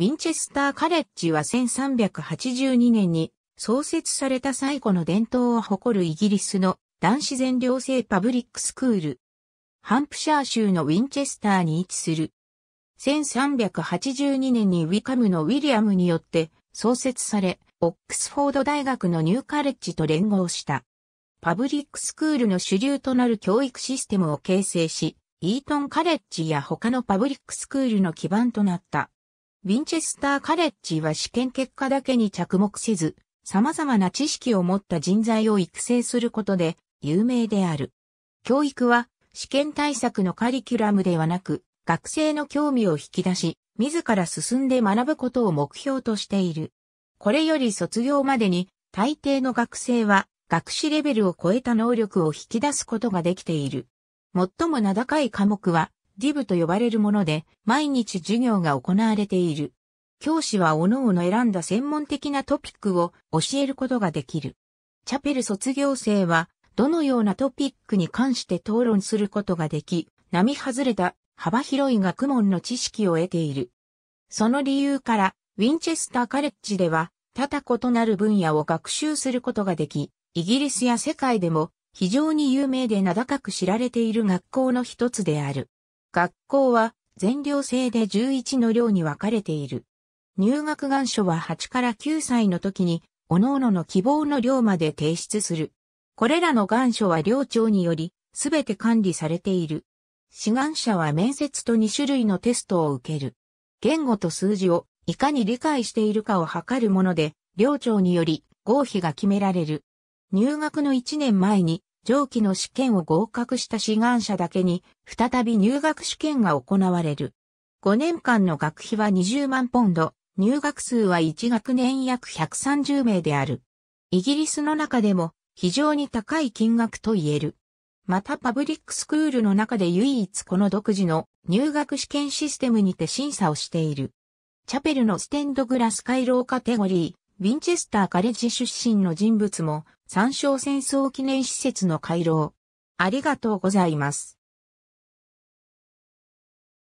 ウィンチェスターカレッジは1382年に創設された最古の伝統を誇るイギリスの男子全寮制パブリックスクール。ハンプシャー州のウィンチェスターに位置する。1382年にウィカムのウィリアムによって創設され、オックスフォード大学のニューカレッジと連合した。パブリックスクールの主流となる教育システムを形成し、イートンカレッジや他のパブリックスクールの基盤となった。ウィンチェスターカレッジは試験結果だけに着目せず、様々な知識を持った人材を育成することで有名である。教育は試験対策のカリキュラムではなく、学生の興味を引き出し、自ら進んで学ぶことを目標としている。これより卒業までに、大抵の学生は学士レベルを超えた能力を引き出すことができている。最も名高い科目はディブと呼ばれるもので、毎日授業が行われている。教師は各々選んだ専門的なトピックを教えることができる。チャペル卒業生は、どのようなトピックに関して討論することができ、並外れた幅広い学問の知識を得ている。その理由から、ウィンチェスターカレッジでは、多々異なる分野を学習することができ、イギリスや世界でも非常に有名で名高く知られている学校の一つである。学校は全寮制で11の寮に分かれている。入学願書は8から9歳の時に、各々の希望の寮まで提出する。これらの願書は寮長により、すべて管理されている。志願者は面接と2種類のテストを受ける。言語と数字をいかに理解しているかを測るもので、寮長により合否が決められる。入学の1年前に上記の試験を合格した志願者だけに、再び入学試験が行われる。5年間の学費は20万ポンド、入学数は1学年約130名である。イギリスの中でも非常に高い金額と言える。またパブリックスクールの中で唯一この独自の入学試験システムにて審査をしている。チャペルのステンドグラス回廊カテゴリー、ウィンチェスターカレッジ出身の人物も参照戦争記念施設の回廊。ありがとうございます。